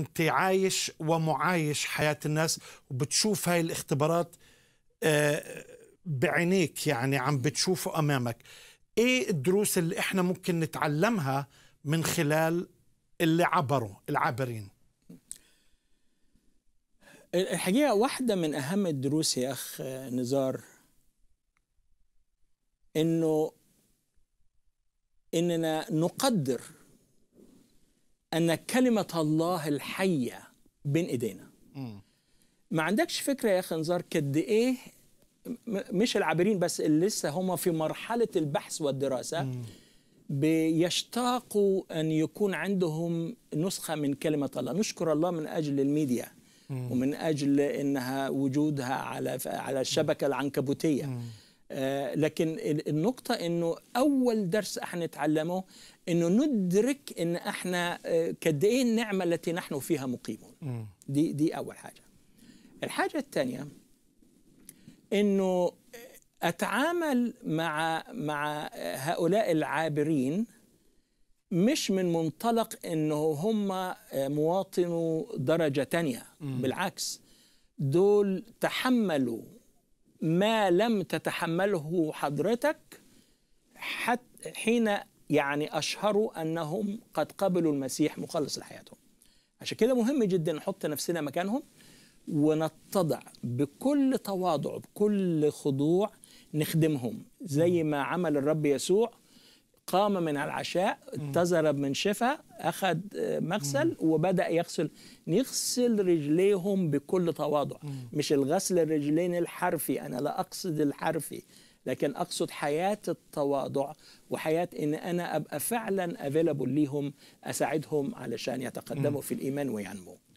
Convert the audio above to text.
انت عايش ومعايش حياه الناس وبتشوف هاي الاختبارات آه، بعينيك يعني عم بتشوفه امامك ايه الدروس اللي احنا ممكن نتعلمها من خلال اللي عبروا العابرين الحقيقه واحده من اهم الدروس يا اخ نزار انه اننا نقدر ان كلمه الله الحيه بين ايدينا ما عندكش فكره يا خنزار قد ايه مش العابرين بس اللي لسه هم في مرحله البحث والدراسه مم. بيشتاقوا ان يكون عندهم نسخه من كلمه الله نشكر الله من اجل الميديا مم. ومن اجل انها وجودها على على الشبكه العنكبوتيه مم. آه، لكن النقطة انه اول درس احنا نتعلمه انه ندرك ان احنا آه، قد ايه النعمة التي نحن فيها مقيمون دي دي اول حاجة الحاجة الثانية انه آه، اتعامل مع مع هؤلاء العابرين مش من منطلق انه هم مواطنوا درجه تانية بالعكس دول تحملوا ما لم تتحمله حضرتك حتى حين يعني أشهروا أنهم قد قبلوا المسيح مخلص لحياتهم عشان كده مهم جدا نحط نفسنا مكانهم ونتضع بكل تواضع بكل خضوع نخدمهم زي ما عمل الرب يسوع قام من العشاء انتظر من شفا أخذ آه، مغسل وبدأ يغسل نغسل رجليهم بكل تواضع مش الغسل الرجلين الحرفي أنا لا أقصد الحرفي لكن أقصد حياة التواضع وحياة إن أنا أبقى فعلا أفيلابل ليهم أساعدهم علشان يتقدموا في الإيمان وينموا